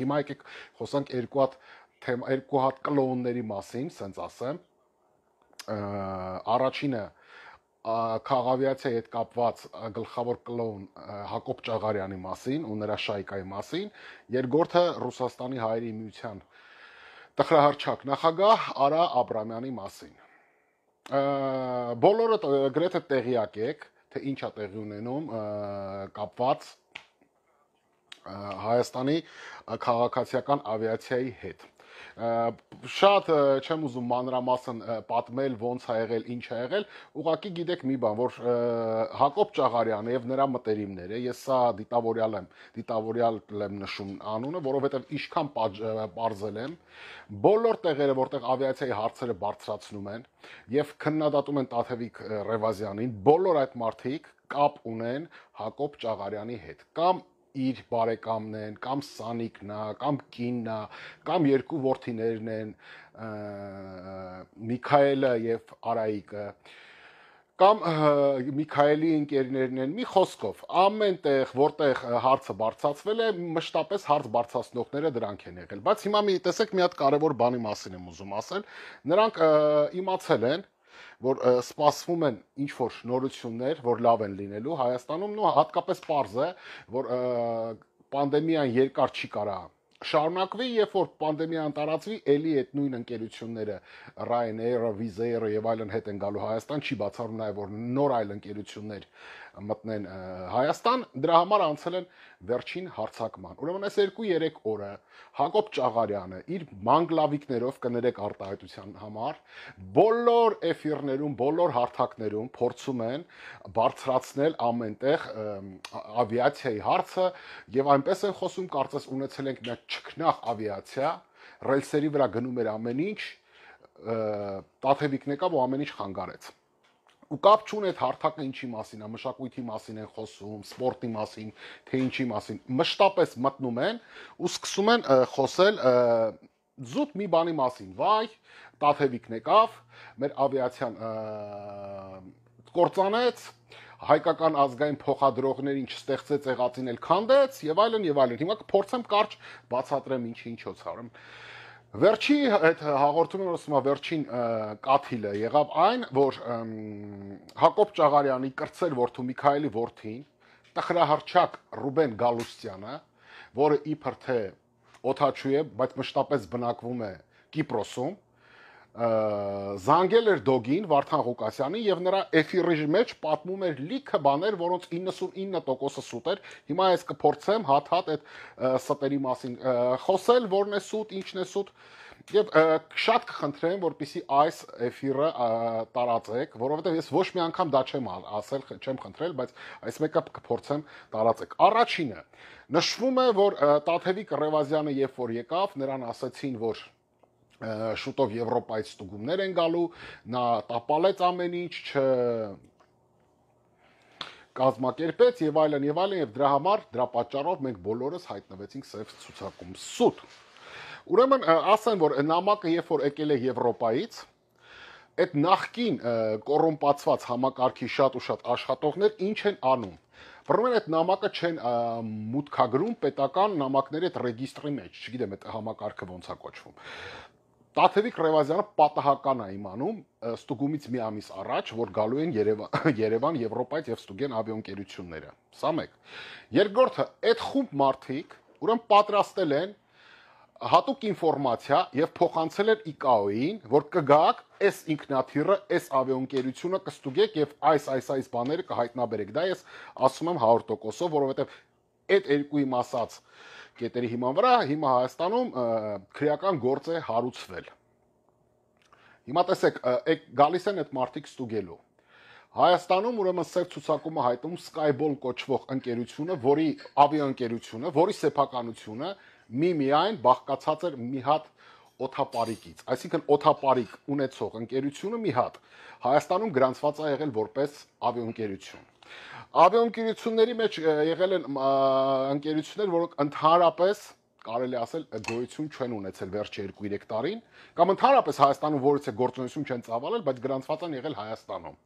Հիմա եկեք խոսանք երկու հատ թեմ երկու հատ կլոնների մասին, ասենց ասեմ։ Առաջինը քաղավիացիայի հետ կապված գլխավոր կլոն Հակոբ Ճաղարյանի մասին ու նրա շայկայի մասին, երկրորդը Ռուսաստանի հայերի միության տխրահարչակ նախագահ Արա Աբրամյանի մասին։ Բոլորը գրեթե տեղյակ եք, թե ինչ է տեղի ունենում կապված Հայաստանի քաղաքացիական ավիացիայի հետ շատ չեմ ուզում մանրամասն պատմել ոնց ա եղել, ինչ ա եղել, ուղղակի գիտեք մի բան, որ Հակոբ Ճաղարյանը եւ նրա մտերիմները, ես սա դիտավորյալ եմ, դիտավորյալ եմ նշում անունը, որովհետեւ ինչքան բարձել եմ, բոլոր տեղերը, որտեղ ավիացիայի հարցերը բարձրացնում են եւ քննադատում են Տաթևիկ Ռևազյանին, բոլոր այդ մարդիկ կապ ունեն Հակոբ Ճաղարյանի հետ կամ իր բարեկամն են, կամ սանիկն է, կամ կինն է, կամ երկու ворթիներն են, Միքայելը եւ Արայիկը կամ Միքայելի ընկերներն են մի խոսքով ամենտեղ որտեղ հարցը բարձացվել է մշտապես հարց բարձացնողները դրանք են եղել բայց հիմա մի տեսեք մի հատ կարևոր բանի մասին եմ ուզում ասել նրանք իմացել են որ սպասվում են ինչ որ նորություններ, որ լավ են լինելու Հայաստանում, նո հատկապես པարզ է, որ պանդեմիան երկար չի կարա շարունակվի, երբ որ պանդեմիան տարածվի, ելի այդ նույն ընկերությունները Ryanair-ը, Wizz Air-ը եւ այլն հետ են գալու Հայաստան, չի բացառում նաեւ որ նոր այլ ընկերություններ մտնեն Հայաստան, դրա համար անցել են վերջին հարցակման։ Ուրեմն այս 2-3 օրը Հակոբ Ճաղարյանը իր մանգլավիկներով կներեք արտահայտության համար բոլոր էֆիրներում, բոլոր հարթակներում փորձում են բարձրացնել ամենտեղ ավիացիայի հարցը եւ այնպես են խոսում, կարծես ունեցել ենք մեկ չքնախ ավիացիա, ռելսերի վրա գնում էր ամեն ինչ, տաթևիկն եկավ ու ամեն ինչ խանգարեց ու կապ չունի այդ հարթակը ինչի մասին է, մշակույթի մասին են խոսում, սպորտի մասին, թե ինչի մասին։ Մշտապես մտնում են ու սկսում են խոսել զուտ մի բանի մասին։ Վայ, Տաթևիկն եկավ, մեր ավիացիան կործանեց, հայկական ազգային փոխադրողներին չստեղծեց եղածին էլ քանդեց եւ այլն եւ այլն։ Հիմա կփորձեմ կարճ բացատրեմ ինչի ինչոց հարամ։ ինչ Վերջի այդ հաղորդումը ուսումա վերջին կաթիլը եղավ այն, որ Հակոբ Ճաղարյանի կրծեր որդու Միքայելի որդին տխրահարչակ Ռուբեն Գալուստյանը, որը իբր թե օթաչու է, բայց մշտապես բնակվում է Կիպրոսում, զանգել էր Դոգին Վարդան Ղուկասյանին եւ նրա էֆիրի մեջ պատմում էր լիքը բաներ, որոնց 99%-ը սուտ էր։ Հիմա ես կփորձեմ հատ-հատ այդ ստերի մասին խոսել, որն է սուտ, ինչն է սուտ։ Եվ շատ կխնդրեմ, որպեսզի այս էֆիրը տարածեք, որովհետեւ ես ոչ մի անգամ դա չեմ ասել, չեմ խնդրել, բայց այս մեկը կփորձեմ տարածեք։ Առաջինը նշվում է, որ Տաթևիկ Ռևազյանը երբ որ եկավ, նրան ասացին, որ շուտով Եվրոպայից ստուգումներ են գալու, նա տապալեց ամեն ինչ, չ կազմակերպեց եւ այլն եւ այլն եւ դրա համար դրա պատճառով մենք բոլորս հայտնվեցինք սև ցուցակում սուտ։ Ուրեմն ասեմ որ նամակը երբ որ եկել է Եվրոպայից, այդ նախքին կոռումպացված համակարգի շատ ու շատ աշխատողներ ինչ են անում։ Բռնեն այդ նամակը չեն մուտքագրում պետական նամակների այդ ռեգիստրի մեջ, չգիտեմ այդ համակարգը ոնց է կոչվում։ Տաթևիկ Ռևազյանը պատահական է իմանում Ստուգումից մի ամիս առաջ, որ գալու են Երևան, Երևան Եվրոպայից եւ Ստուգեն ավիաընկերությունները։ Սա մեկ։ Երկրորդը, այդ խումբ մարդիկ, ուրեմն պատրաստել են հատուկ ինֆորմացիա եւ փոխանցել էր ICAO-ին, որ կգաք այս ինքնաթիռը, այս ավիաընկերությունը կստուգեք եւ այս այս այս բաները կհայտնաբերեք։ Դա ես ասում եմ 100%-ով, որովհետեւ այդ երկուի մասած կետերի հիման վրա հիմա Հայաստանում քրեական գործ է հարուցվել։ Հիմա տեսեք, եկ գալիս են այդ մարտիկ ստուգելու։ Հայաստանում ուրեմն ծեր ցուցակումը հայտնում Skyball կոչվող ընկերությունը, որի ավիաընկերությունը, որի սեփականությունը մի միայն բաղկացած էր մի հատ օթապարիկից, այսինքն օթապարիկ ունեցող ընկերությունը մի հատ Հայաստանում գրանցված է եղել որպես ավիաընկերություն Ավիաընկերությունների մեջ եղել են ընկերություններ, որոնք ընդհանրապես կարելի ասել գոյություն չեն ունեցել վերջ 2-3 տարին կամ ընդհանրապես Հայաստանում որից է գործունեություն չեն ծավալել, բայց գրանցված են եղել Հայաստանում։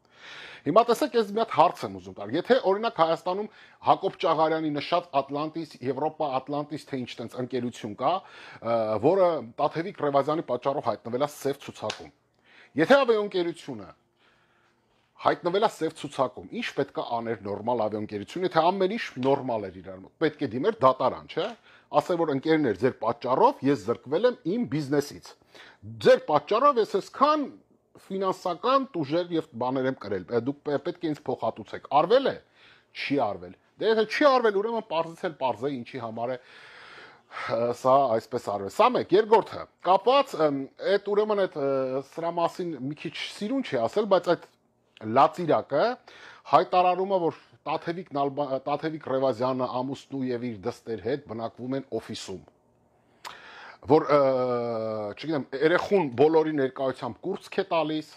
Հիմա տեսեք, ես մի հատ հարց եմ ուզում տալ։ Եթե օրինակ Հայաստանում Հակոբ Ճաղարյանի նշած Ատլանտիս, Եվրոպա Ատլանտիս թե ինչ տենց ընկերություն կա, որը Տաթևիկ Ռևազյանի պատճառով հայտնվել է սև ցուցակում։ Եթե ավիաընկերությունը հայտնվելա սև ցուցակում։ Ինչ պետք է աներ նորմալ ավիաընկերությունը, թե ամեն ինչ նորմալ էր իրար մոտ։ Պետք է դիմեր դատարան, չէ՞։ Ասել որ ընկերներ, ձեր պատճառով ես զրկվել եմ իմ բիզնեսից։ Ձեր պատճառով ես այսքան ֆինանսական տուժեր եւ բաներ եմ կրել։ Դուք պետք է ինձ փոխհատուցեք։ Արվել է։ Չի արվել։ Դե եթե չի արվել, ուրեմն parzitsel parze ինչի համար է սա այսպես արվել։ Սա մեկ, երկրորդը։ Կապված այդ ուրեմն այդ սրա մասին մի քիչ սիրուն չի ասել, բայց այդ լացիրակը հայտարարում է, որ Տաթևիկ Տաթևիկ Ռևազյանը ամուսնու եւ իր դստեր հետ բնակվում են օֆիսում որ չգիտեմ երեխուն բոլորի ներկայությամբ կուրծք է տալիս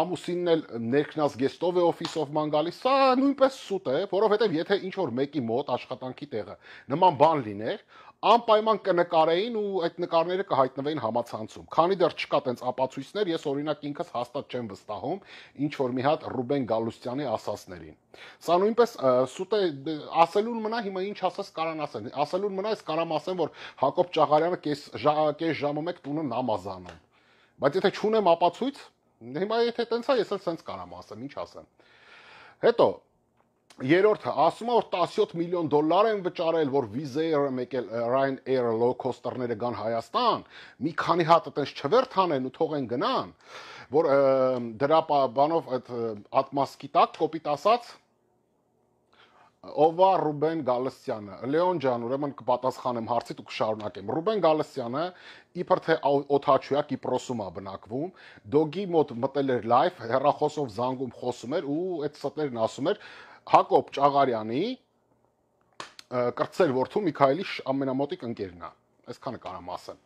ամուսինն էլ ներքնած գեստով է օֆիսով ման գալիս սա նույնպես սուտ է որովհետեւ եթե ինչ որ մեկի մոտ աշխատանքի տեղը նման բան լիներ անպայման կնկարեին ու այդ նկարները կհայտնվեին համացանցում։ Քանի դեռ չկա տենց ապացույցներ, ես օրինակ ինքս հաստատ չեմ վստահում ինչ որ մի հատ Ռուբեն Գալուստյանի ասածներին։ Սա նույնպես սուտ է դե, ասելուն մնա հիմա ինչ ասած կարան ասեն։ Ասելուն մնա ես կարամ ասեմ, որ Հակոբ Ճաղարյանը կես կես ժամը 1 տունը նամազ անում։ Բայց եթե չունեմ ապացույց, հիմա եթե տենց է, ես էլ տենց կարամ ասեմ, ինչ ասեմ։ Հետո Երրորդը ասում է որ 17 միլիոն դոլար են վճարել որ Wizz Air-ը մեկել Ryanair low cost-ները գան Հայաստան, մի քանի հատ այտենց չվերթանեն ու թողեն գնան, որ դրա բանով այդ ատմոսկի տակ կոպիտ ասած Օվա Ռուբեն Գալստյանը։ Լեոն ջան, ուրեմն կպատասխանեմ հարցիդ ու կշարունակեմ։ Ռուբեն Գալստյանը իբր թե Օթաչուա Կիպրոսում է բնակվում, դոգի մոտ մտել էր լայվ, հեռախոսով զանգում խոսում էր ու այդ ստերն ասում էր, Հակոբ Ճաղարյանի կրծեր որդու Միքայելի ամենամոտիկ ընկերն է։ Այսքանը կարամ ասեմ։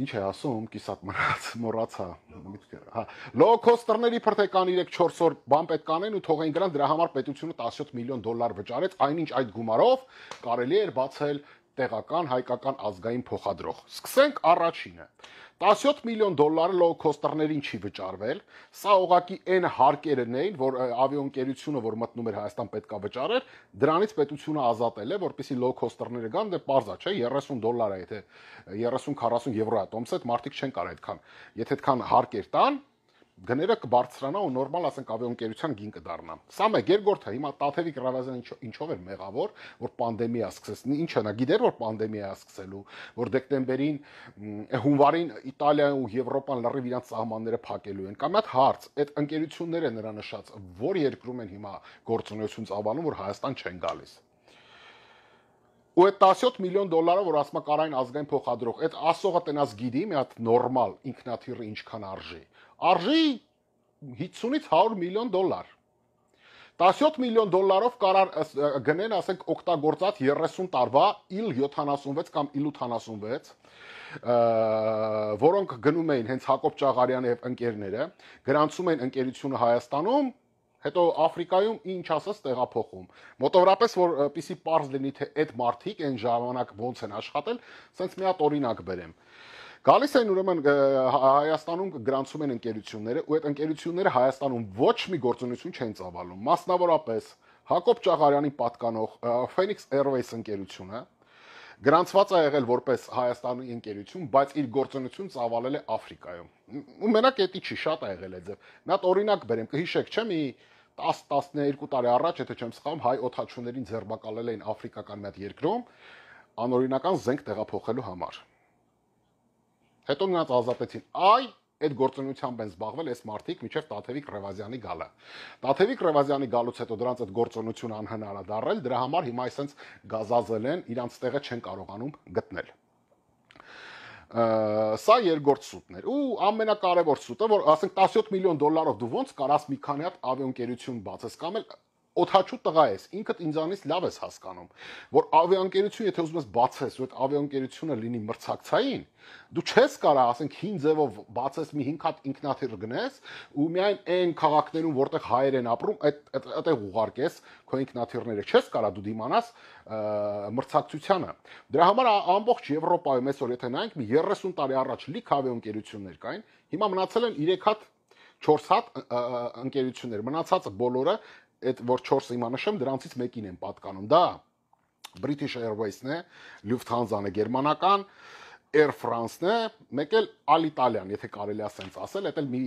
Ինչ է ասում, կիսատ մռած, մռացա, միտքը։ Հա, հա։ լոկոստերների փրթեկան 3-4 օր բան պետք անեն ու թողեն գրան դրա համար պետությունը 17 միլիոն դոլար վճարեց, այնինչ այդ գումարով կարելի էր բացել տեղական հայկական ազգային փոխադրող։ Սկսենք առաջինը։ 17 միլիոն դոլարը լոկոստերներին չի վճարվել։ Սա ողակի այն հարկերն էին, որ ավիոընկերությունը, որ մտնում էր Հայաստան, պետքա վճարեր, դրանից պետությունը ազատել է, որպեսզի լոկոստերները գան, դե parza չէ, 30 դոլար է, եթե 30-40 եվրո է, տոմս այդ մարդիկ չեն կարող այդքան։ Եթե այդքան հարկեր տան, գները կբարձրանա ու նորմալ ասենք ավիաընկերության գին կդառնա։ Սա մեկ երկրորդը հիմա Տաթևիկ Ռավազյանը ինչով էր մեղավոր, որ պանդեմիա սկսեց։ Ինչա նա գիտեր որ պանդեմիա է սկսելու, որ դեկտեմբերին հունվարին Իտալիան ու Եվրոպան լրիվ իրենց սահմանները փակելու են։ Կամ այդ հարց, այդ ընկերությունները նրա նշած, որ երկրում են հիմա գործունեություն ծավալում, որ Հայաստան չեն գալիս ու այդ 17 միլիոն դոլարը, որ ասում կարային ազգային փոխադրող, այդ ասողը տնած գիդի, մի հատ նորմալ ինքնաթիռը ինչքան արժի արժի 50-ից 100 միլիոն դոլար։ 17 միլիոն դոլարով կարար գնեն, ասենք, օգտագործած 30 տարվա IL-76 կամ IL-86, որոնք գնում էին հենց Հակոբ Ճաղարյանը եւ ընկերները, գրանցում են ընկերությունը Հայաստանում, հետո Աֆրիկայում ինչ ասած տեղափոխում։ Մոտավորապես որ պիսի པարզ լինի թե այդ մարտիկ այն ժամանակ ոնց են աշխատել, սենց մի հատ օրինակ բերեմ։ Ա, Գալիս են ուրեմն Հայաստանում գրանցում են ընկերությունները ու այդ ընկերությունները Հայաստանում ոչ մի գործունեություն չեն ծավալում։ Մասնավորապես Հակոբ Ճաղարյանի պատկանող Phoenix Airways ընկերությունը գրանցված է եղել որպես Հայաստանի ընկերություն, բայց իր գործունեություն ծավալել է Աֆրիկայում։ Ու մենակ էտի չի, շատ է եղել է ձև։ Մի հատ օրինակ բերեմ, կհիշեք, չէ՞ մի 10-12 տարի առաջ, եթե չեմ սխալվում, հայ օթաչուներին ձերբակալել էին աֆրիկական մի հատ երկրում անօրինական զենք տեղափոխելու համար հետո նրանց ազատեցին։ Այ այդ գործունեությամբ են զբաղվել այս մարտիկ միջև Տաթևիկ Ռևազյանի գալը։ Տաթևիկ Ռևազյանի գալուց հետո դրանց այդ գործունեությունը անհնար է դարել, դրա համար հիմա այսպես գազազել են, իրանց տեղը չեն կարողանում գտնել։ Ա, սա երկրորդ սուտն էր ու ամենակարևոր սուտը որ ասենք 17 միլիոն դոլարով դու ոնց կարաս մի քանի հատ ավիաընկերություն բացես կամ էլ օթաչու տղա ես, ինքդ ինձանից լավ ես հասկանում, որ ավիաընկերություն, եթե ուզում ես բացես, որ այդ ավիաընկերությունը լինի մրցակցային, դու չես կարա, ասենք, հին ձևով բացես մի 5 հատ ինքնաթիռ գնես ու միայն այն քաղաքներում, որտեղ հայեր են ապրում, այդ այդտեղ ուղարկես քո ինքնաթիռները, չես կարա դու դիմանաս մրցակցությանը։ Դրա համար ամբողջ Եվրոպայում այսօր եթե նայենք, մի 30 տարի առաջ լիք ավիաընկերություններ կային, հիմա մնացել են 3 հատ 4 հատ ընկերություններ։ Մնացածը բոլորը այդ որ 4-ը հիմա նշեմ, դրանցից մեկին են պատկանում։ Դա British Airways-ն է, Lufthansa-ն է գերմանական, Air France-ն է, մեկ էլ Alitalia-ն, եթե կարելի է ասենց ասել, դա էլ մի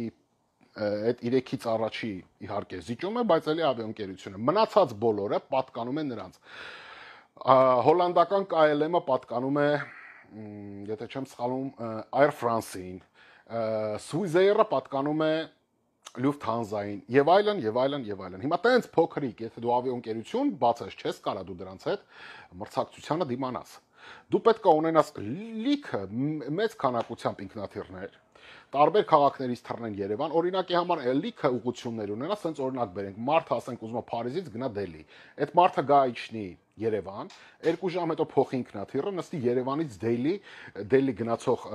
այդ 3-ից առաջի իհարկե զիջում է, բայց ելի ավիաընկերությունը։ Մնացած բոլորը պատկանում են նրանց։ Հոլանդական KLM-ը պատկանում է, եթե չեմ սխալվում, Air France-ին։ Swiss Air-ը պատկանում է Lufthansa-ին եւ այլն եւ այլն եւ այլն։ Հիմա տենց փոքրիկ, եթե դու ավիաընկերություն բացես, չես կարա դու դրանց հետ մրցակցությանը դիմանաս։ Դու պետք է ունենաս լիքը մեծ քանակությամբ ինքնաթիռներ, տարբեր քաղաքներից թռնեն Երևան, օրինակի համար լիքը ուղություններ ունենա, ասենց օրինակ բերենք, մարդը ասենք ուզում է Փարիզից գնա Դելի։ Այդ մարդը գա իջնի Երևան, երկու ժամ հետո փոխի ինքնաթիռը, նստի Երևանից Դելի, Դելի գնացող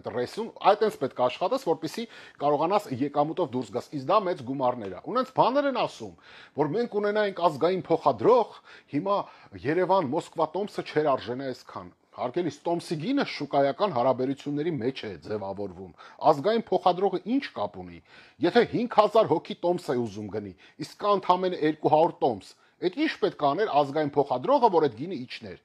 այդ ռեսում, այդ էնս պետք է աշխատես, որպեսզի կարողանաս եկամուտով դուրս գաս։ Իսկ դա մեծ գումարներ է։ Ունենց բաներ են ասում, որ մենք ունենայինք ազգային փոխադրող, հիմա Երևան Մոսկվա Տոմսը չեր արժենա այսքան։ Հարկելի Ստոմսի գինը շուկայական հարաբերությունների մեջ է ձևավորվում։ Ազգային փոխադրողը ինչ կապ ունի։ Եթե 5000 հոգի տոմս է ուզում գնի, իսկ կա ընդամենը 200 տոմս, այդ ի՞նչ պետք է աներ ազգային փոխադրողը, որ այդ գինը իջներ։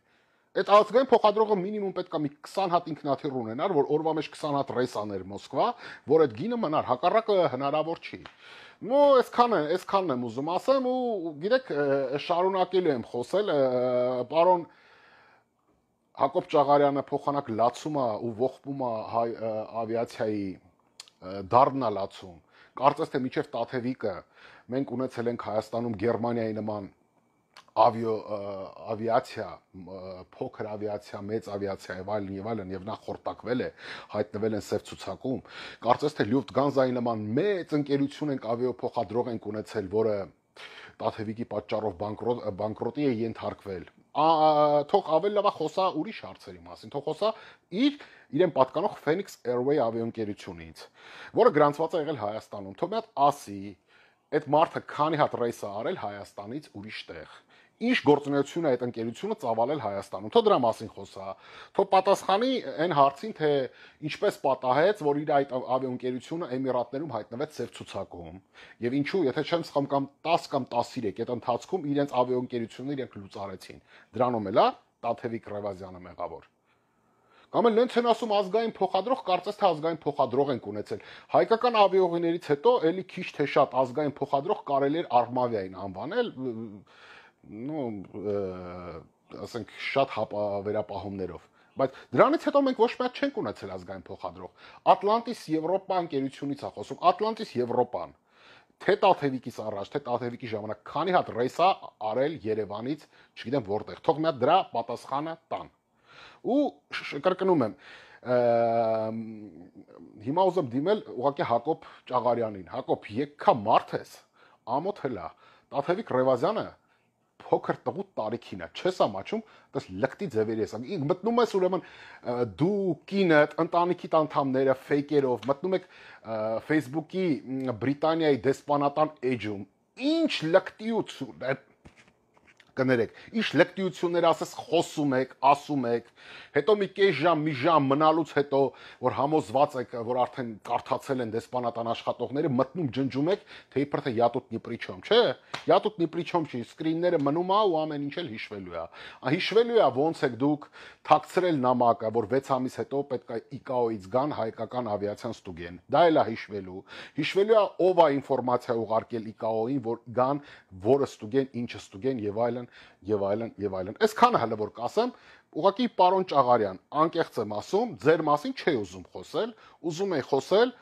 Այդ ազգային փոխադրողը մինիմում պետք է մի 20 հատ ինքնաթիռ ունենար, որ օրվա մեջ 20 հատ ռեյս աներ Մոսկվա, որ այդ գինը մնար, հակառակը հնարավոր չի։ Նո, այսքան է, այսքանն եմ ուզում ասեմ ու գիտեք, շարունակելու եմ խոսել, պարոն Հակոբ Ճաղարյանը փոխանակ լացում է ու ողբում է հայ ավիացիայի դառնա լացում։ Կարծես թե միջև Տաթևիկը մենք ունեցել ենք Հայաստանում Գերմանիայի նման ավիո ավիացիա, փոքր ավիացիա, մեծ ավիացիա եւ այլն եւ այլն եւ նա խորտակվել է, հայտնվել են ծեր ցուցակում։ Կարծես թե Լյուֆտգանզայի նման մեծ ընկերություն ենք ավիոփոխադրող ենք ունեցել, որը Տաթևիկի պատճառով բանկրոտ բանկրոտի է ենթարկվել թող ավել լավա խոսա ուրիշ հարցերի մասին, թող խոսա իր իրեն պատկանող Phoenix Airway ավիաընկերությունից, որը գրանցված է եղել Հայաստանում։ Թող մի հատ ասի, այդ մարդը քանի հատ ռեյս է արել Հայաստանից ուրիշ տեղ ինչ գործունեություն է այդ ընկերությունը ծավալել Հայաստանում։ Թո դրա մասին խոսա։ Թո պատասխանի այն հարցին, թե ինչպես պատահեց, որ իր այդ ավիաընկերությունը Էմիրատներում հայտնվեց ծև ցուցակում, եւ ինչու, եթե չեմ սխալվում, կամ 10 կամ 13 այդ ընթացքում իրենց ավիաընկերությունը իրենք լուծարեցին։ Դրանում էլ է Տաթևիկ Ռևազյանը մեղավոր։ Կամ էլ նենց են ասում ազգային փոխադրող, կարծես թե ազգային փոխադրող են ունեցել։ Հայկական ավիաօղիներից հետո էլի քիչ թե շատ ազգային փոխադրող կարելի էր Արմավիային անվանել, նո ասենք շատ վերապահումներով բայց դրանից հետո մենք ոչ մի հատ չենք ունեցել ազգային փոխադրող Ատլանտիս Եվրոպա ընկերությունից է խոսում Ատլանտիս Եվրոպան թե Տաթևիկից առաջ թե Տաթևիկի ժամանակ քանի հատ ռեյսա արել Երևանից չգիտեմ որտեղ թող մի հատ դրա պատասխանը տան ու կրկնում եմ հիմա ուզում դիմել ուղղակի Հակոբ Ճաղարյանին Հակոբ եկքա մարդ ես ամոթ հլա Տաթևիկ Ռևազյանը փոքր տղու տարիքին է, չես ամաչում, դες լկտի ձևերի ես։ Ինք մտնում ես ուրեմն դու կինդ, ընտանիքիդ անդամները ֆեյքերով մտնում եք Facebook-ի Բրիտանիայի դեսպանատան էջում։ Ինչ լկտիություն, այդ կներեք։ Ինչ լկտիություններ ասես խոսում եք, ասում եք, հետո մի կես ժամ, մի ժամ մնալուց հետո, որ համոզված եք, որ արդեն կարդացել են դեսպանատան աշխատողները, մտնում ջնջում եք, թե իբր թե յատուտ նիպրիչոմ, չէ՞։ Յատուտ նիպրիչոմ չի, սկրինները մնում է ու ամեն ինչ էլ հիշվելու է։ Ա հիշվելու է ոնց եք դուք թաքցրել նամակը, որ 6 ամիս հետո պետք է ICAO-ից գան հայկական ավիացիան ստուգեն։ Դա էլ է հիշվելու։ Հիշվելու է ով է ինֆորմացիա ուղարկել ICAO-ին, որ գան, որը ստուգեն, ինչը ստուգեն եւ այլն են եւ այլն եւ այլն։ Այսքանը հələ որ կասեմ, ուղղակի պարոն Ճաղարյան, անկեղծ եմ ասում, ձեր մասին չի ուզում խոսել, ուզում եի խոսել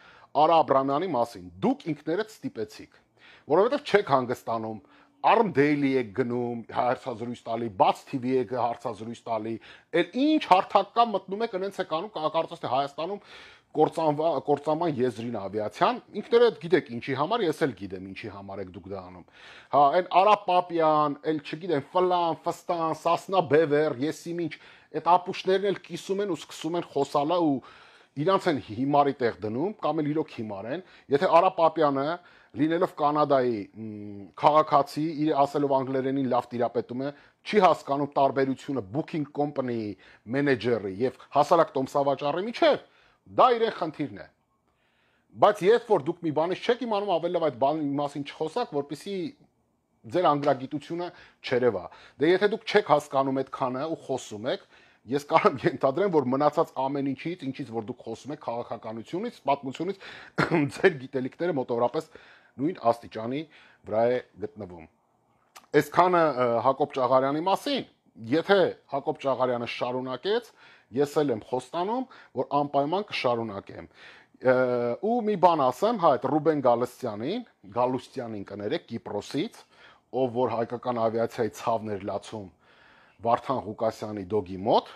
Արա Աբրամյանի մասին։ Դուք ինքներդ ստիպեցիք, որովհետեւ չեք հանգստանում Arm Daily է գնում, հարցազրույց տալի, Bats TV է հարցազրույց տալի, այլ ինչ հարթակա մտնում եք, ընենց է կանում, կարծես թե Հայաստանում կորցանվա կորցաման եզրին ավիացիան ինքները գիտեք ինչի համար ես էլ գիտեմ ինչի համար եք դուք դա անում հա այն արապապյան էլ չգիտեմ ֆլան ֆստան սասնա բևեր եսի ինչ այդ ապուշներն էլ կիսում են ու սկսում են խոսալա ու իրանց են հիմարի տեղ դնում կամ էլ իրոք հիմար են եթե արապապյանը լինելով կանադայի քաղաքացի իր ասելով անգլերենին լավ տիրապետում է չի հասկանում տարբերությունը booking company manager-ի եւ հասարակ տոմսավաճառի միջեւ Դա իրեն խնդիրն է։ Բայց երբ որ դուք մի բանից չեք իմանում, ավելի լավ այդ բանի մասին չխոսակ, որpիսի ձեր անգրագիտությունը չերևա։ Դե եթե դուք չեք հասկանում այդ քանը ու խոսում եք, ես կարող եմ ենթադրեմ, որ մնացած ամեն ինչից, ինչից որ դուք խոսում եք, քաղաքականությունից, պատմությունից, ձեր գիտելիքները մոտավորապես նույն աստիճանի վրա է գտնվում։ Այսքանը Հակոբ Ճաղարյանի մասին, եթե Հակոբ Ճաղարյանը շարունակեց, Ես էլ եմ խոստանում, որ անպայման կշարունակեմ։ Ու մի բան ասեմ, հա, այդ Ռուբեն Գալստյանին, Գալուստյանին կներեք Կիպրոսից, ով որ հայկական ավիացիայի ցավներ լացում Վարդան Ղուկասյանի դոգի մոտ։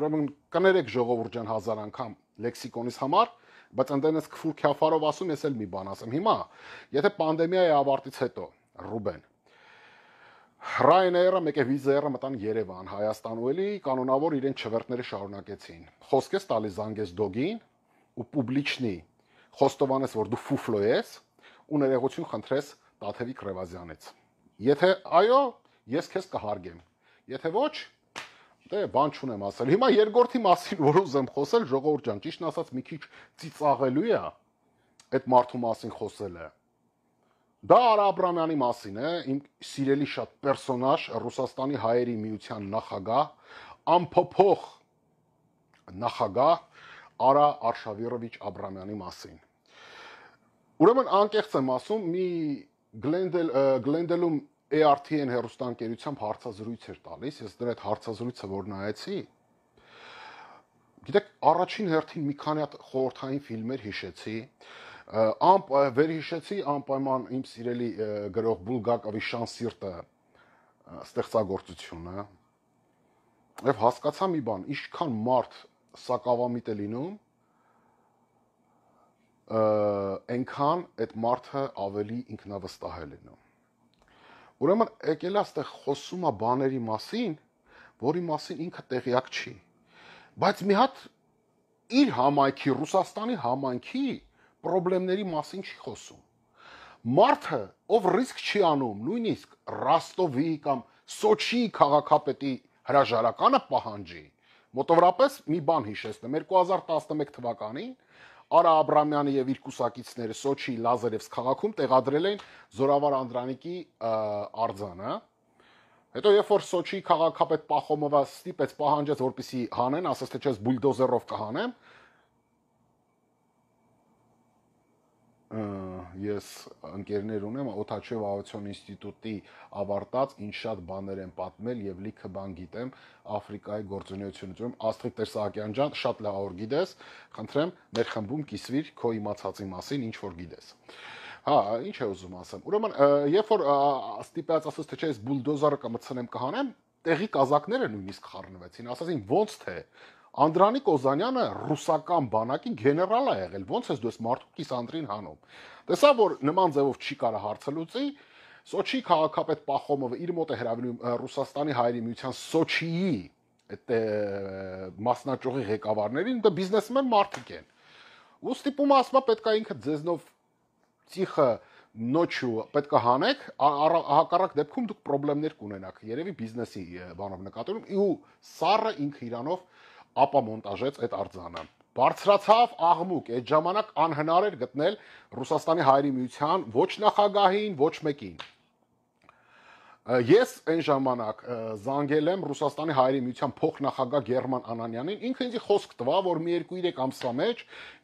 Ուրեմն կներեք ժողովուրդ ջան հազար անգամ լեքսիկոնից համար, բայց ընդենես քֆուր քյաֆարով ասում, ես էլ մի բան ասեմ։ Հիմա, եթե պանդեմիայի ավարտից հետո Ռուբեն Ryanair-ը, մեկ է Wizz-ը մտան Երևան, Հայաստան ու էլի կանոնավոր իրեն չվերթները շարունակեցին։ Խոսքես տալի զանգես դոգին ու պուբլիչնի։ Խոստովանես, որ դու ֆուֆլո ես ու ներողություն խնդրես Տաթևիկ Ռևազյանից։ Եթե այո, ես քեզ կհարգեմ։ Եթե ոչ, դե բան չունեմ ասել։ Հիմա երկրորդի մասին, որ ուզեմ խոսել, ժողովուրդ ջան, ճիշտն ասած մի քիչ ծիծաղելու է այդ մարդու մասին խոսելը։ Դա Արա Աբրանյանի մասին է, իմ սիրելի շատ պերսոնաժ, Ռուսաստանի հայերի միության նախագահ, ամփոփող նախագահ Արա Արշավիրովիչ Աբրամյանի մասին։ Ուրեմն անկեղծ եմ ասում, մի Glendel Glendelum ARTN հերոստանկերությամբ հարցազրույց էր տալիս, ես դրա այդ հարցազրույցը որ նայեցի, գիտեք, առաջին հերթին մի քանի հատ խորթային ֆիլմեր հիշեցի, Ամպ վերհիշեցի անպայման իմ սիրելի գրող Բուլգակովի Շանսիրտը ստեղծագործությունը եւ հասկացա մի բան, ինչքան մարդ սակավամիտ է լինում, այնքան այդ մարդը ավելի ինքնավստահ է լինում։ Ուրեմն եկելա այդտեղ խոսում է բաների մասին, որի մասին ինքը տեղյակ չի։ Բայց մի հատ իր համայնքի, Ռուսաստանի համայնքի խնդիրների մասին չի խոսում։ Մարդը, ով ռիսկ չի անում, նույնիսկ Ռաստովի կամ Սոչիի քաղաքապետի հրաժարականը պահանջի, մոտավորապես մի բան հիշեցնեմ 2011 թվականին Արա Աբրամյանը եւ իր կուսակիցները Սոչի Լազարևս քաղաքում տեղադրել էին Զորավար Անդրանիկի արձանը։ Հետո երբ որ Սոչի քաղաքապետ Պախոմովը ստիպեց պահանջեց, որպիսի հանեն, ասաց թե չես բուլդոզերով կհանեմ, ես ընկերներ ունեմ Օթաչև ավիացիոն ինստիտուտի ավարտած ինչ շատ բաներ են պատմել եւ լիքը բան գիտեմ Աֆրիկայի գործունեությունում Աստրիկ Տերսահակյան ջան շատ լավ որ գիտես խնդրեմ մեր խմբում կիսվիր քո իմացածի մասին ինչ որ գիտես Հա, ինչ է ուզում ասեմ։ Ուրեմն, երբ որ ստիպած ասած թե չէ, ես բուլդոզերը կմցնեմ կհանեմ, տեղի կազակները նույնիսկ խառնվեցին, ասացին ոնց թե Անդրանիկ Օզանյանը ռուսական բանակի գեներալ է եղել։ Ոնց ես դու ես մարդու կիսանդրին հանում։ Տեսա դե որ նման ձևով չի կարա հարցելուցի։ Սոչի քաղաքապետ Պախոմովը իր մոտ է հրավիրում Ռուսաստանի հայերի միության Սոչիի այդ մասնաճյուղի ղեկավարներին, դա դե բիզնեսմեն մարդիկ են։ Ու ստիպում ասում է պետքա ինքը ձեզնով ծիխը նոչու պետք է հանեք, հակառակ դեպքում դուք խնդիրներ կունենաք։ Երևի բիզնեսի բանով նկատելում ու սառը ինքը իրանով ապա մոնտաժեց այդ արձանը։ Բարձրացավ աղմուկ, այդ ժամանակ անհնար էր գտնել Ռուսաստանի հայրի միության ոչ նախագահին, ոչ մեկին։ Ես այն ժամանակ զանգել եմ Ռուսաստանի հայերի միության փոխնախագահ Գերման Անանյանին, ինքը ինձ խոսք տվա, որ մի 2-3 ամսվա մեջ,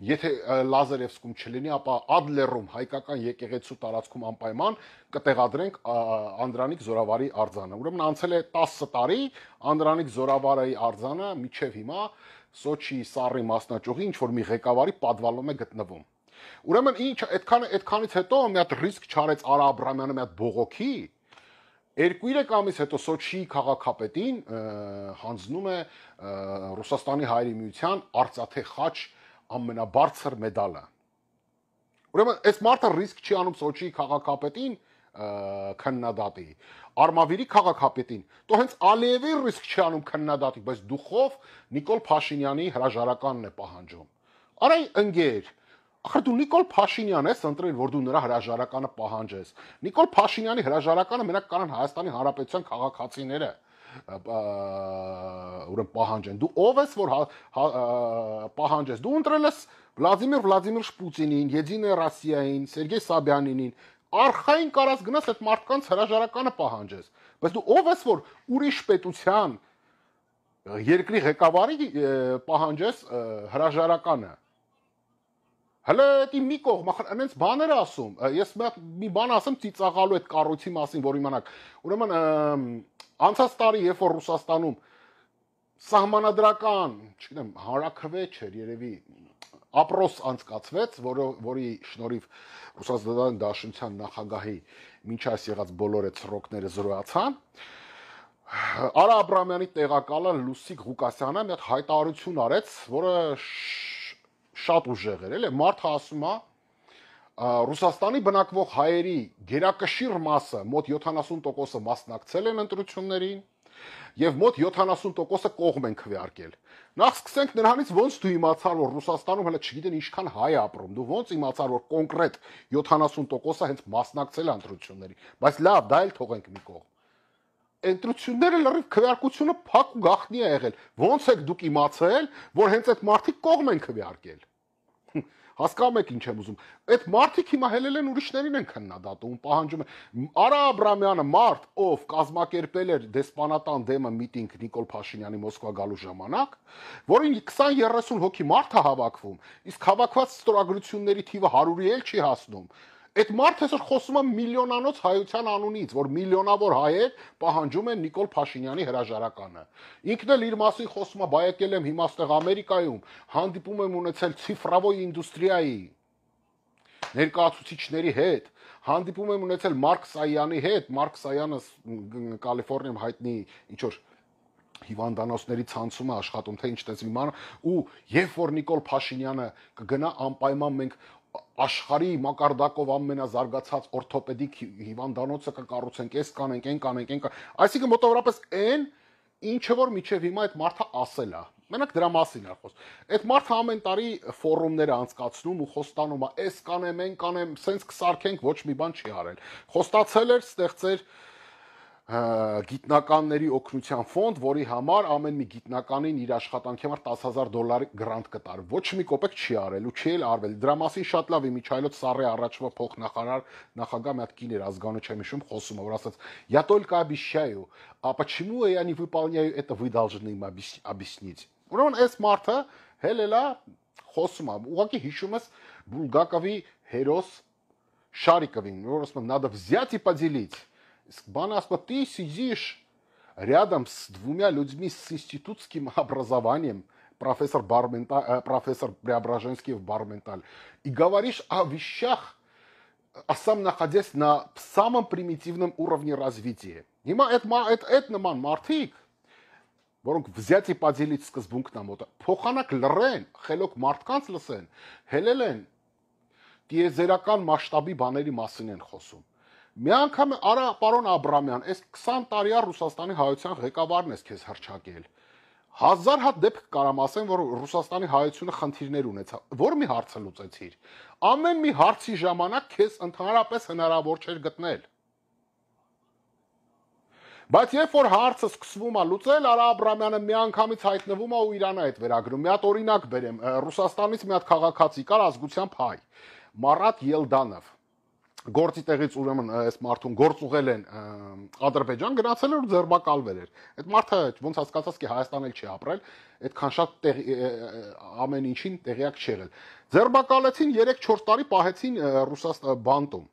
եթե Լազարևսկում չլինի, ապա Ադլերում հայկական եկեղեցու տարածքում անպայման կտեղադրենք Անդրանիկ Զորավարի արձանը։ Ուրեմն անցել է 10 տարի Անդրանիկ Զորավարի արձանը միջև հիմա Սոչի սարի մասնաճյուղի ինչ որ մի ղեկավարի падվալում է գտնվում։ Ուրեմն ինչ այդքան այդքանից հետո մի հատ ռիսկ չարեց Արա Աբրամյանը մի հատ բողոքի 2-3 ամիս հետո Սոչիի քաղաքապետին հանձնում է Ռուսաստանի հայերի միության արծաթե խաչ ամենաբարձր մեդալը։ Ուրեմն այս մարտը ռիսկ չի անում Սոչիի քաղաքապետին քննադատի, Արմավիրի քաղաքապետին, તો հենց Ալիևի ռիսկ չի անում քննադատի, բայց դուխով Նիկոլ Փաշինյանի հրաժարականն է պահանջում։ Արայ ընկեր, Ախր դու Նիկոլ Փաշինյան ես ընտրել, որ դու նրա հրաժարականը պահանջես։ Նիկոլ Փաշինյանի հրաժարականը մենակ կանան Հայաստանի Հանրապետության քաղաքացիները ուրեմն պահանջեն։ Դու ով ես, որ հա, հա, պահանջես։ Դու ընտրել ես Վլադիմիր Վլադիմիր Պուտինին, Եդինե Ռասիային, Սերգեյ Սաբյանինին։ Արխային կարած գնաս այդ մարդկանց հրաժարականը պահանջես։ Բայց դու ով ես, որ ուրիշ պետության երկրի ղեկավարի պահանջես հրաժարականը Հələ դի մի կողմ, ախր այնց բաներ ասում։ Ես մի բան ասեմ ծիծաղալու այդ կառույցի մասին, որ իմանաք։ Ուրեմն անցած տարի, երբ որ Ռուսաստանում սահմանադրական, չգիտեմ, հարակվե չէր երևի ապրոս անցկացվեց, որը որի շնորհիվ Ռուսաստանի Դաշնության նախագահի ոչ այս եղած բոլոր այդ ծրոկները զրոյացան։ Արա Աբրամյանի տեղակալը Լուսիկ Ղուկասյանը մի հատ հայտարարություն արեց, որը շատ ուժեղ էր, էլի մարդը ասում է Ռուսաստանի բնակվող հայերի գերակշիռ մասը, մոտ 70%-ը մասնակցել են ընտրություններին եւ մոտ 70%-ը կողմ են քվեարկել։ Նախ սկսենք նրանից, ոնց դու իմացար, որ Ռուսաստանում հələ չգիտեն ինչքան հայ ապրում։ Դու ոնց իմացար, որ կոնկրետ 70%-ը հենց մասնակցել է ընտրությունների։ Բայց լավ, դա էլ թողենք մի կողմ ընտրությունները լրիվ քվեարկությունը փակ ու գախնի է եղել։ Ոնց եք դուք իմացել, որ հենց այդ մարդիկ կողմ են քվեարկել։ Հասկանում եք ինչ եմ ուզում։ Այդ մարդիկ հիմա հելել են ուրիշներին են քննադատում, պահանջում են Արա Աբրամյանը մարդ, ով կազմակերպել էր դեսպանատան դեմը միտինգ Նիկոլ Փաշինյանի Մոսկվա գալու ժամանակ, որին 20-30 հոգի մարդ է հավաքվում, իսկ հավաքված ստորագրությունների թիվը 100-ի էլ չի հասնում։ Այդ մարդը այսօր խոսում է միլիոնանոց հայության անունից, որ միլիոնավոր հայեր պահանջում են Նիկոլ Փաշինյանի հրաժարականը։ Ինքն էլ իր մասին խոսում է, բայ եկել եմ հիմա ստեղ Ամերիկայում, հանդիպում եմ ունեցել ցիֆրավոյ ինդուստրիայի ներկայացուցիչների հետ, հանդիպում եմ ունեցել Մարկ Սայանի հետ, Մարկ Սայանը Կալիֆոռնիայում հայտնի ինչ որ հիվանդանոցների ցանցում է աշխատում, թե ինչ տես իման ու երբ որ Նիկոլ Փաշինյանը կգնա անպայման մենք աշխարհի մակարդակով ամենազարգացած օրթոպեդիկ հիվանդանոցը կկառուցենք, էս կանենք, այն կանենք, այն կանենք։ Այսինքն մոտավորապես այն ինչը որ միջև հիմա այդ մարդը ասել է։ Մենակ դրա մասին է խոսք։ Այդ մարդը ամեն տարի ֆորումներ է անցկացնում ու խոստանում է, էս կանեմ, այն կանեմ, սենց կսարքենք, ոչ մի բան չի արել։ Խոստացել էր ստեղծել գիտնականների օգնության ֆոնդ, որի համար ամեն մի գիտնականին իր աշխատանքի համար 10000 դոլարի գրանտ կտար։ Ոչ մի կոպեկ չի արելու, չի էլ արվել։ Դրա մասին շատ լավ Միչայլոց Սարի առաջվա փոխնախարար նախագահ մի հատ կին էր, ազգանու չեմ հիշում, խոսում, որ ասաց. «Я только обещаю, а почему я не выполняю это вы должны им объяснить»։ Ուրեմն այս մարդը հելելա խոսում է։ Ուղղակի հիշում ես Բուլգակովի հերոս Շարիկովին, որ ասում է, «Надо взять и поделить»։ Իսկ бана ասма ты сидишь рядом с двумя людьми с институтским образованием, профессор Бармента, э, профессор Преображенский в Барменталь, и говоришь о вещах, а сам находясь на самом примитивном уровне развития. Հիմա այդ այդ այդ նման մարդիկ, որոնք взятի падելից սկզբունքն ամոթը, փոխանակ լռեն, խելոք մարդկանց լսեն, հելել են տիեզերական մասշտաբի բաների մասին են խոսում։ Մի անգամ արա պարոն Աբրամյան, այս 20 տարիա Ռուսաստանի հայության ղեկավարն ես քեզ հրճակել։ Հազար հատ դեպք կարամ ասեմ, որ Ռուսաստանի հայությունը խնդիրներ ունեցավ, որ մի հարցը լուծեցիր։ Ամեն մի հարցի ժամանակ քեզ ընդհանրապես հնարավոր չէր գտնել։ Բայց երբ որ հարցը սկսվում է լուծել, Արա Աբրամյանը միանգամից հայտնվում է ու Իրան է այդ վերագրում։ Մի հատ օրինակ բերեմ, Ռուսաստանից մի հատ քաղաքացի կար ազգությամբ հայ, Մարատ Ելդանով գործի տեղից ուրեմն այս մարդուն գործ ուղել են Ադրբեջան գնացել էր ու ձերբակալվել էր։ Այդ մարդը ոնց հասկացած կի Հայաստանել չի ապրել, այդքան շատ ամեն ինչին տեղյակ չեղել։ Ձերբակալեցին 3-4 տարի պահեցին Ռուսաստան բանտում։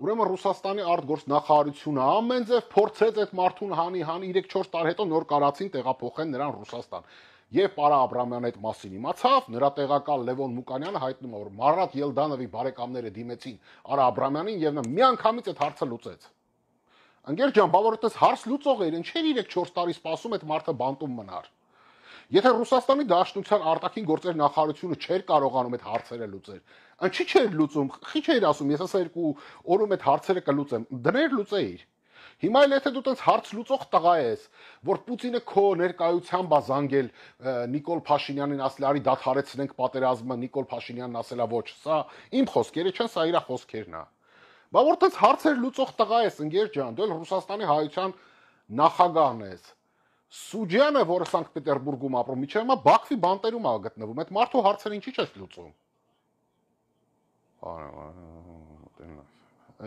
Ուրեմն Ռուսաստանի արտգործնախարարությունը ամեն ձև փորձեց այդ մարդուն հանի հանի 3-4 տարի հետո նոր կարացին տեղափոխեն նրան Ռուսաստան։ Երբ Արա Աբրամյանը այդ մասին իմացավ, նրա տեղակալ Լևոն Մուկանյանը հայտնում է, որ Մարատ Ելդանովի բարեկամները դիմեցին Արա Աբրամյանին եւ նա միանգամից այդ հարցը լուծեց։ Անգեր ջան, բա որ այդպես հարց լուծող էր, ինչեր 3-4 տարի սպասում այդ մարդը բանտում մնար։ Եթե Ռուսաստանի Դաշնության արտաքին գործերի նախարարությունը չէր կարողանում այդ հարցերը լուծել, ինչի՞ չէր լուծում։ Խիչ էր ասում, ես ասա երկու օրում այդ հարցերը կլուծեմ։ Դներ լուծեիր։ Հիմա էլ եթե դու տենց հարց լուծող տղա ես, որ Պուտինը քո ներկայությամբ է զանգել Նիկոլ Փաշինյանին ասել արի դադարեցնենք պատերազմը, Նիկոլ Փաշինյանն ասելա ոչ, սա իմ խոսքերը չեն, սա իր խոսքերն է։ Բա որտենց հարցեր լուծող տղա ես, ընկեր ջան, դու էլ Ռուսաստանի հայության նախագահն ես։ Սուջյանը, որը Սանկտ Պետերբուրգում ապրում, միջի հիմա Բաքվի բանտերում է գտնվում։ Այդ մարդու հարցերը ինչի՞ չես լուծում։ Բարև, տենա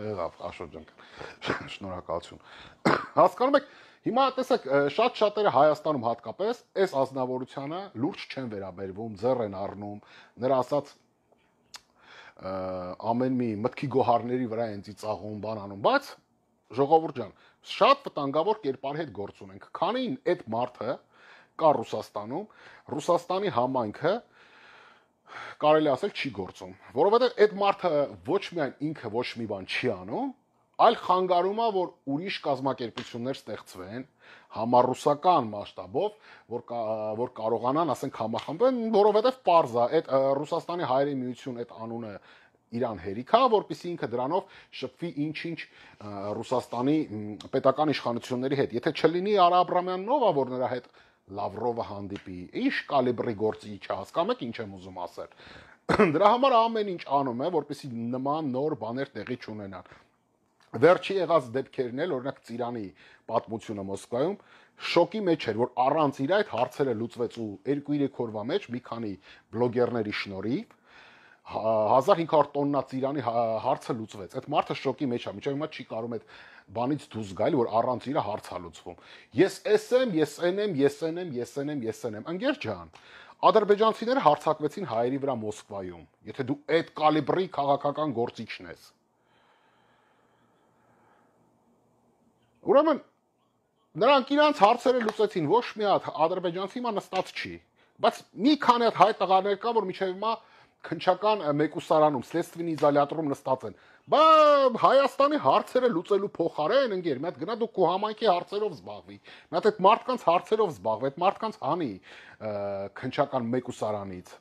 եղավ աշոջանքան։ Շնորհակալություն։ Հասկանում եք, հիմա տեսեք, շատ շատերը Հայաստանում հատկապես այս ազնվորությանը լուրջ չեն վերաբերվում, ձեռ են առնում, նրա ասած ամեն մի մտքի գոհարների վրա են ծիծաղում, բան անում, բայց ժողովուրդ ջան, շատ վտանգավոր կերպարի հետ գործ ունենք։ Քանի այդ մարդը կա Ռուսաստանում, Ռուսաստանի համայնքը, կարելի ասել չի գործում, որովհետեւ այդ մարդը ոչ միայն ինքը ոչ մի բան չի անում, այլ խանգարում է, որ ուրիշ կազմակերպություններ ստեղծվեն համառուսական մասշտաբով, որ կա, որ կարողանան, ասենք, համախմբեն, որովհետև པարզ է, այդ Ռուսաստանի հայերի միություն այդ անունը Իրան հերիքա, որpիսի ինքը դրանով շփվի ինչ-ինչ Ռուսաստանի պետական իշխանությունների հետ։ Եթե չլինի Արա Աբրամյաննովա, որ նրա հետ Լավրովը հանդիպի։ Ինչ կալիբրի գործի չհասկանաք, ինչ եմ ուզում ասել։ Դրա համար ամեն ինչ անում է, որպեսզի նման նոր բաներ տեղի չունենան։ Վերջի եղած դեպքերն էլ, օրինակ Ծիրանի պատմությունը Մոսկվայում, շոկի մեջ էր, որ առանց իր այդ հարցերը լուծվեց ու 2-3 օրվա մեջ մի քանի բլոգերների շնորհիվ 1500 տոննա Ծիրանի հարցը լուծվեց։ Այդ մարդը շոկի մեջ է, միջև հիմա չի կարող այդ բանից դուրս գալ, որ առանց իրա հարց է լուծվում։ Ես էս եմ, ես այն եմ, ես այն եմ, ես այն եմ, ես այն եմ։ Անգեր ջան, ադրբեջանցիները հարցակվեցին հայերի վրա Մոսկվայում։ Եթե դու այդ կալիբրի քաղաքական գործիչն ես։ Ուրեմն նրանք իրանց հարցերը լուծեցին, ոչ մի հատ ադրբեջանցի հիմա նստած չի, բայց մի քանի հատ հայ տղաներ կա, որ միջև հիմա քնչական մեկուսարանում, սլեստվին իզոլյատորում նստած են։ Բա Հայաստանի հարցերը լուծելու փոխարեն, ընկեր, մի հատ գնա դու քո համայնքի հարցերով զբաղվի։ Մի հատ այդ մարդկանց հարցերով զբաղվի, այդ մարդկանց անի քնչական մեկուսարանից։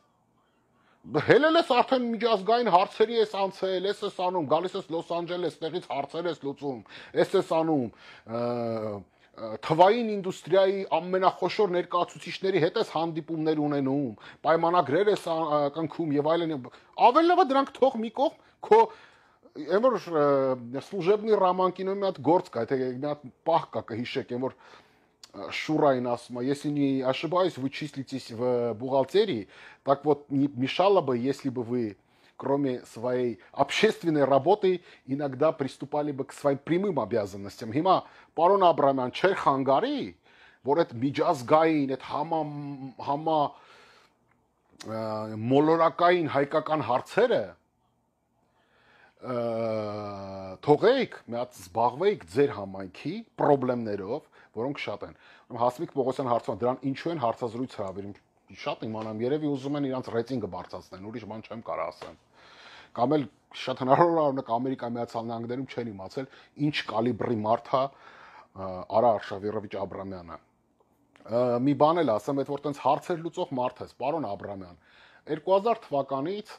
Հելել ես արդեն միջազգային հարցերի ես անցել, ես ես անում, գալիս ես Լոս Անջելես, տեղից հարցեր ես լուծում, ես ես անում թվային ինդուստրիայի ամենախոշոր ներկայացուցիչների հետ էս հանդիպումներ ունենում, պայմանագրեր ես կնքում եւ այլն։ Ավելովա դրանք թող մի կողմ քո կո, այն որ սուժեբնի ռամանկինը մի հատ գործ կա, թե մի հատ պահ կա կհիշեք, այն որ Շուրային ասում է, если не ошибаюсь, вы числитесь в бухгалтерии, так вот не мешало бы, если бы вы кроме своей общественной работы иногда приступали бы к своим прямым обязанностям. Հիմա պարոն Աբրամյան չեր խանգարի, որ այդ միջազգային, այդ համա համա մոլորակային հայկական հարցերը թողեիք մի հատ զբաղվեիք ձեր համայնքի խնդիրներով, որոնք շատ են։ Ուրեմն Հասմիկ Պողոսյան հարցում դրան ինչու են հարցազրույց հրավիրում։ Շատ իմանամ, երևի ուզում են իրանց ռեյտինգը բարձրացնել, ուրիշ բան չեմ կարող ասեմ։ Կամ էլ շատ հնարավոր է օրինակ Ամերիկա Միացյալ Նահանգներում չեն իմացել ինչ կալիբրի մարդ է Արա Արշավիրովիչ Աբրամյանը։ Մի բան էլ ասեմ, այդ որ տենց հարցեր լուծող մարդ է, պարոն Աբրամյան։ 2000 թվականից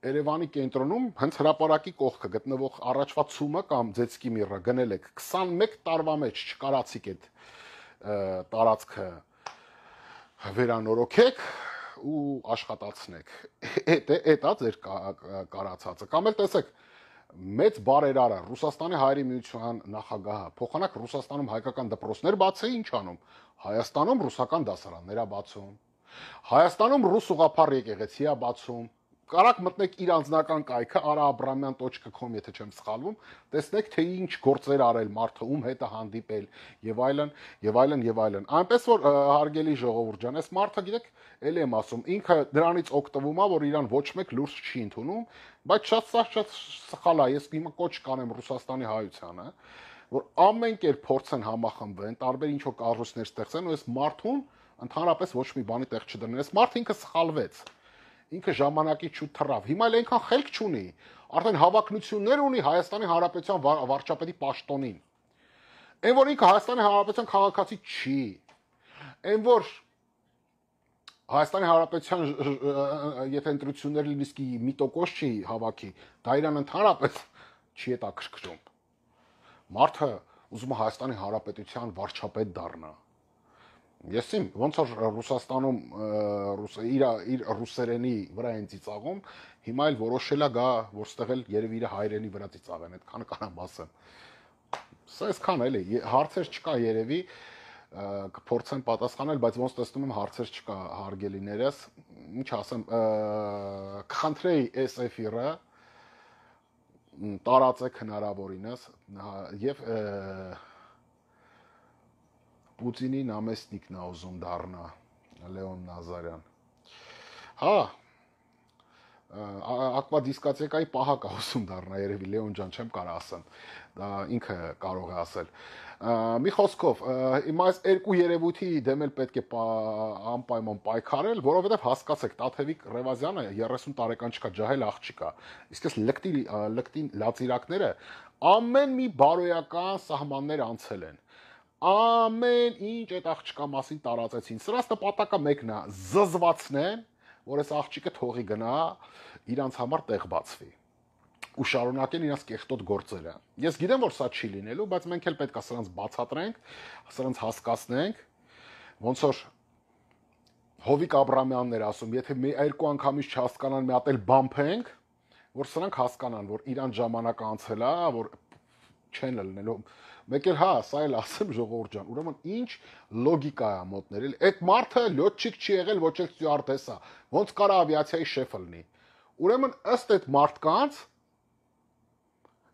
Երևանի կենտրոնում հենց հրաապարակի կողքը գտնվող առաջվա ցումը կամ ձեցկի միրը գնել եք 21 տարվա մեջ չկարացիք այդ տարածքը վերանորոգեք ու աշխատացնեք։ Էդ է, էդա ձեր կարացածը։ Կամ էլ տեսեք մեծ բարերարը Ռուսաստանի հայերի միության նախագահը փոխանակ Ռուսաստանում հայկական դպրոցներ բացեի ինչ անում Հայաստանում ռուսական դասարաններ է բացում Հայաստանում ռուս ուղափառ եկեղեցի է բացում Կարակ մտնեք իր անձնական կայքը araabramyan.com, եթե չեմ սխալվում, տեսնեք թե ինչ գործեր արել մարդը, ում հետ է հանդիպել եւ այլն, եւ այլն, եւ այլն։ Այնպես որ հարգելի ժողովուրդ ջան, այս մարդը գիտեք, ելի եմ ասում, ինքը դրանից օգտվում է, որ իրան ոչ մեկ լուրջ չի ընդունում, բայց շատ սա շատ սխալ է, ես հիմա կոչ կանեմ Ռուսաստանի հայությանը, որ ամեն կերպ փորձեն համախմբվեն, տարբեր ինչ որ կարծիքներ ստեղծեն ու այս մարդուն ընդհանրապես ոչ մի բանի տեղ չդնեն։ Այս մարդ ինքը սխալվեց ինքը ժամանակի չթռավ։ Հիմա էլ այնքան խելք չունի։ Արդեն հավակնություններ ունի Հայաստանի Հանրապետության վար, վարչապետի պաշտոնին։ Այն որ ինքը Հայաստանի Հանրապետության քաղաքացի չի։ Այն որ Հայաստանի Հանրապետության եթե ընտրությունները նույնիսկ մի տոկոս չի հավաքի, դա իրան ընդհանրապես չի հետաքրքրում։ Մարդը ուզում է Հայաստանի Հանրապետության վարչապետ դառնալ Ես իմ ոնց որ Ռուսաստանում ռուս իր իր ռուսերենի վրա են ծիծաղում, հիմա էլ որոշելա գա, որստեղ էլ երևի իր հայրենի վրա ծիծաղեն, այդքան կարամ ասեմ։ Սա էսքան էլի, հարցեր չկա երևի կփորձեմ պատասխանել, բայց ոնց տեսնում եմ հարցեր չկա հարգելիներս։ Ինչ ասեմ, կխնդրեի այս էֆիրը տարածեք հնարավորինս եւ և, և, և, և, և, և, և, և, և Պուտինի նամեստնիկն է ուզում դառնա Լեոն Նազարյան։ Հա ակվադիսկացեկայի պահակ է ուզում դառնա երևի Լեոն ջան, չեմ կարող ասեմ։ Դա ինքը կարող է ասել։ Մի խոսքով, հիմա այս երկու երևույթի դեմ էլ պետք է անպայման պայքարել, որովհետև հասկացեք, Տաթևիկ Ռևազյանը 30 տարեկան չկա, ջահել աղջիկ է։ Իսկ այս լկտի լկտին լացիրակները ամեն մի բարոյական սահմաններ անցել են ամեն ինչ այդ աղջկա մասին տարածեցին։ Սրանց նպատակը մեկն է՝ զզվացնեն, որ այս աղջիկը թողի գնա իրանց համար տեղ բացվի ու շարունակեն իրաց կեղտոտ գործերը։ Ես գիտեմ, որ սա չի լինելու, բայց մենք էլ պետք է սրանց բացատրենք, սրանց հասկացնենք, ոնց որ Հովիկ Աբրամյանն էր ասում, եթե մի երկու անգամից չհասկանան, մի հատ էլ բամփենք, որ սրանք հասկանան, որ իրան ժամանակը անցել է, որ չեն լնելով։ Մեկ էլ հա, սա էլ ասեմ ժողովուրդ ջան, ուրեմն ինչ լոգիկա է մոտներել։ Այդ մարդը լոճիկ չի եղել, ոչ էլ ստյուարդեսա։ Ոնց կարա ավիացիայի շեֆը լինի։ Ուրեմն ըստ այդ մարդկանց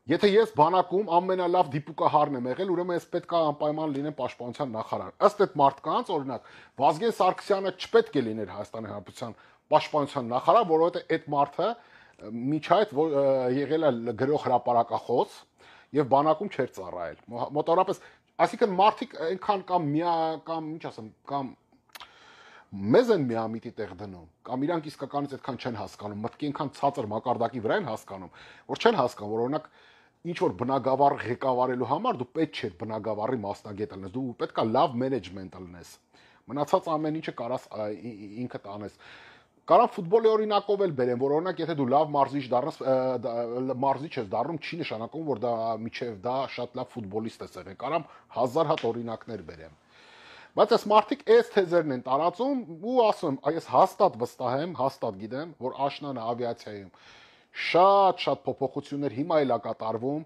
Եթե ես բանակում ամենալավ դիպուկահարն եմ եղել, ուրեմն ես պետք է անպայման լինեմ պաշտպանության նախարար։ Ըստ այդ մարդկանց, օրինակ, Վազգեն Սարգսյանը չպետք է լիներ Հայաստանի Հանրապետության պաշտպանության նախարար, որովհետև այդ մարդը միջայտ եղել է գրող հրապարակախոս, եւ բանակում չէր ծառայել։ Մոտավորապես, այսինքն մարդիկ այնքան կամ միա կամ ինչ ասեմ, կամ մեզ են միամիտի տեղ դնում կամ իրանք իսկականից այդքան չեն հասկանում, մտքի այնքան ցածր մակարդակի վրա են հասկանում, որ չեն հասկանում, որ օրինակ ինչ որ բնակավար ղեկավարելու համար դու պետք չէ բնակավարի մասնագետ լինես, դու պետքա լավ մենեջմենտ լինես։ Մնացած ամեն ինչը կարաս ինքդ անես։ ա, Կարամ ֆուտբոլի օրինակով էլ բերեմ, որ օրինակ եթե դու լավ մարզիչ դառնաս, մարզիչ ես դառնում, չի նշանակում, որ դա միջև դա շատ լավ ֆուտբոլիստ ես եղել։ Կարամ հազար հատ օրինակներ բերեմ։ Բայց այս մարդիկ այս թեզերն են տարածում ու ասում, ես հաստատ վստահ եմ, հաստատ գիտեմ, որ աշնանը ավիացիայում շատ-շատ փոփոխություններ հիմա էլ է կատարվում,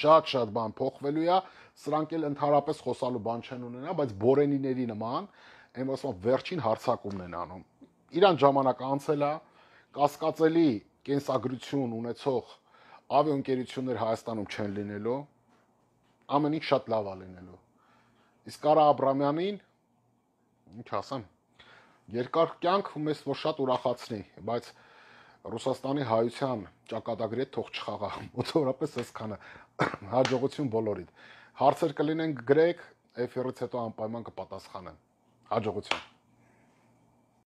շատ-շատ բան փոխվելու է, սրանք էլ ընդհանրապես խոսալու բան չեն ունենա, բայց բորենիների նման այն ասում վերջին հարցակումն են անում Իրան ժամանակ անցել է կասկածելի կենսագրություն ունեցող ավիաընկերություններ Հայաստանում չեն լինելու, ամեն ինչ շատ լավ է լինելու։ Իսկ Արա Աբրամյանին ինչ ասեմ, երկար կյանք մեզ որ շատ ուրախացնի, բայց Ռուսաստանի հայության ճակատագրի հետ թող չխաղա, մոտավորապես այսքանը հաջողություն բոլորիդ։ Հարցեր կլինեն գրեք, էֆիրից հետո անպայման կպատասխանեմ։ Հաջողություն։